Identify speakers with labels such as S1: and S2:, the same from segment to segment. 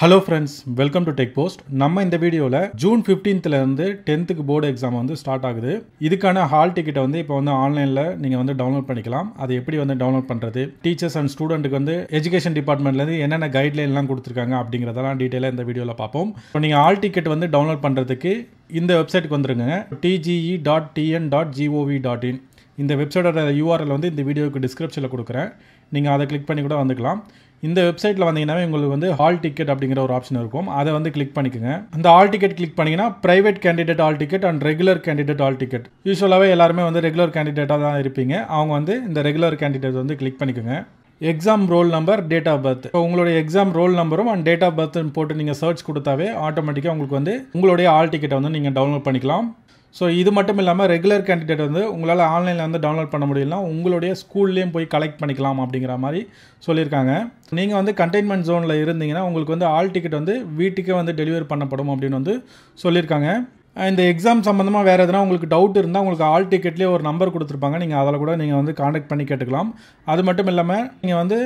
S1: hello friends welcome to tech post நம்ம இந்த வீடியோவில் ஜூன் ஃபிஃப்டீன்த்லேருந்து டென்த்துக்கு போர்டு எக்ஸாம் வந்து ஸ்டார்ட் ஆகுது இதுக்கான ஹால் டிக்கெட்டை வந்து இப்போ வந்து ஆன்லைனில் நீங்கள் வந்து டவுன்லோட் பண்ணிக்கலாம் அது எப்படி வந்து டவுன்லோட் பண்ணுறது டீச்சர்ஸ் அண்ட் ஸ்டூடெண்ட்டுக்கு வந்து எஜுகேஷன் டிபார்ட்மெண்ட்லேருந்து என்னென்ன கைட்லைன்லாம் கொடுத்துருக்காங்க அப்படிங்கிறதெல்லாம் டீட்டெயிலாக இந்த வீடியோவில் பார்ப்போம் இப்போ நீங்கள் ஹால் டிக்கெட் வந்து டவுன்லோட் பண்ணுறதுக்கு இந்த வெப்சைட்டுக்கு வந்துருங்க DGE dot TN dot GOV dot in இந்த வெப்சைட்டோட யூஆர்எல் வந்து இந்த வீடியோக்கு டிஸ்கிரிப்ஷனில் கொடுக்குறேன் நீங்கள் அதை கிளிக் பண்ணி கூட வந்துக்கலாம் இந்த வெப்சைட்டில் வந்தீங்கன்னா உங்களுக்கு வந்து ஹால் டிக்கெட் அப்படிங்கிற ஒரு ஆப்ஷன் இருக்கும் அதை வந்து கிளிக் பண்ணிக்கோங்க அந்த ஹால் டிக்கெட் கிளிக் பண்ணிங்கன்னா private candidate hall ticket and regular candidate hall ticket யூஸ்வலாகவே எல்லாருமே வந்து ரெகுலர் கேண்டிடேட்டாக தான் இருப்பீங்க அவங்க வந்து இந்த ரெகுலர் கேண்டிடேட் வந்து கிளிக் பண்ணிக்கோங்க exam roll number date of birth உங்களுடைய எக்ஸாம் ரோல் நம்பரும் அண்ட் டேட் ஆஃப் பர்த்னு போட்டு நீங்கள் சர்ச் கொடுத்தாவே ஆட்டோமேட்டிக்காக உங்களுக்கு வந்து உங்களுடைய ஆல் டிக்கெட்டை வந்து நீங்கள் டவுன்லோட் பண்ணிக்கலாம் ஸோ இது மட்டும் இல்லாமல் ரெகுலர் கேண்டிடேட் வந்து உங்களால் ஆன்லைனில் வந்து டவுன்லோட் பண்ண முடியலாம் உங்களுடைய ஸ்கூல்லேயும் போய் கலெக்ட் பண்ணிக்கலாம் அப்படிங்கிற மாதிரி சொல்லியிருக்காங்க நீங்கள் வந்து கண்டெய்ன்மெண்ட் ஜோனில் இருந்தீங்கன்னா உங்களுக்கு வந்து ஆல் டிக்கெட் வந்து வீட்டுக்கே வந்து டெலிவரி பண்ணப்படும் அப்படின்னு வந்து சொல்லியிருக்காங்க இந்த எக்ஸாம் சம்மந்தமாக வேறு எதுனா உங்களுக்கு டவுட் இருந்தால் உங்களுக்கு ஆல் டிக்கெட்லேயே ஒரு நம்பர் கொடுத்துருப்பாங்க நீங்கள் அதில் கூட நீங்கள் வந்து காண்டாக்ட் பண்ணி கேட்டுக்கலாம் அது மட்டும் இல்லாமல் நீங்கள் வந்து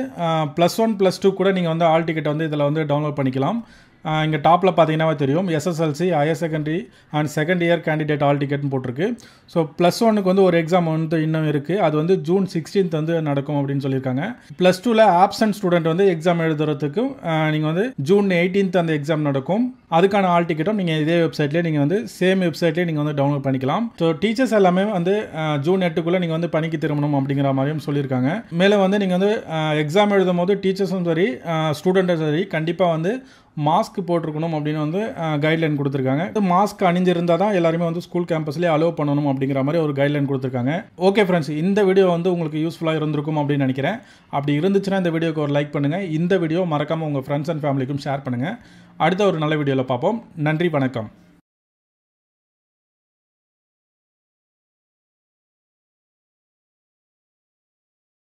S1: ப்ளஸ் ஒன் ப்ளஸ் டூ கூட நீங்கள் வந்து ஆல் டிக்கெட் வந்து இதில் வந்து டவுன்லோட் பண்ணிக்கலாம் இங்கே டாப்பில் பார்த்தீங்கன்னா தெரியும் SSLC higher secondary and second year candidate hall டிக்கெட்னு போட்டிருக்கு ஸோ ப்ளஸ் ஒனுக்கு வந்து ஒரு எக்ஸாம் வந்து இன்னும் இருக்குது அது வந்து ஜூன் சிக்ஸ்டீன்த் வந்து நடக்கும் அப்படின்னு சொல்லியிருக்காங்க ப்ளஸ் டூவில் ஆப்சன்ட் ஸ்டூடெண்ட் வந்து எக்ஸாம் எழுதுறதுக்கு நீங்கள் வந்து ஜூன் எயிட்டீன்த் அந்த எக்ஸாம் நடக்கும் அதுக்கான ஆல் டிக்கெட்டும் நீங்கள் இதே வெப்சைட்லேயே நீங்கள் வந்து சேம் வெப்சைட்லேயே நீங்கள் வந்து டவுன்லோட் பண்ணிக்கலாம் ஸோ டீச்சர்ஸ் எல்லாமே வந்து ஜூன் எட்டுக்குள்ளே நீங்கள் வந்து பணிக்கு திரும்பணும் அப்படிங்கிற மாதிரியும் சொல்லியிருக்காங்க மேலே வந்து நீங்கள் வந்து எக்ஸாம் எழுதும் போது டீச்சர்ஸும் சரி ஸ்டூடெண்ட்டும் சரி கண்டிப்பாக வந்து மாஸ்க் போட்டிருக்கணும் அப்படின்னு வந்து கைட்லைன் கொடுத்துருக்காங்க மாஸ்க் அணிஞ்சிருந்தால் தான் எல்லாருமே வந்து ஸ்கூல் கேம்பஸ்லேயே அலோவ் பண்ணணும் அப்படிங்கிற மாதிரி ஒரு கைட்லைன் கொடுத்துருக்காங்க ஓகே ஃப்ரெண்ட்ஸ் இந்த வீடியோ வந்து உங்களுக்கு யூஸ்ஃபுல்லாக இருந்திருக்கும் அப்படின்னு நினைக்கிறேன் அப்படி இருந்துச்சுன்னா இந்த வீடியோக்கு ஒரு லைக் பண்ணுங்கள் இந்த வீடியோ மறக்காமல் உங்கள் ஃப்ரெண்ட்ஸ் அண்ட் ஃபேமிலிக்கும் ஷேர் பண்ணுங்கள் அடுத்த ஒரு நல்ல வீடியோவில் பார்ப்போம் நன்றி வணக்கம்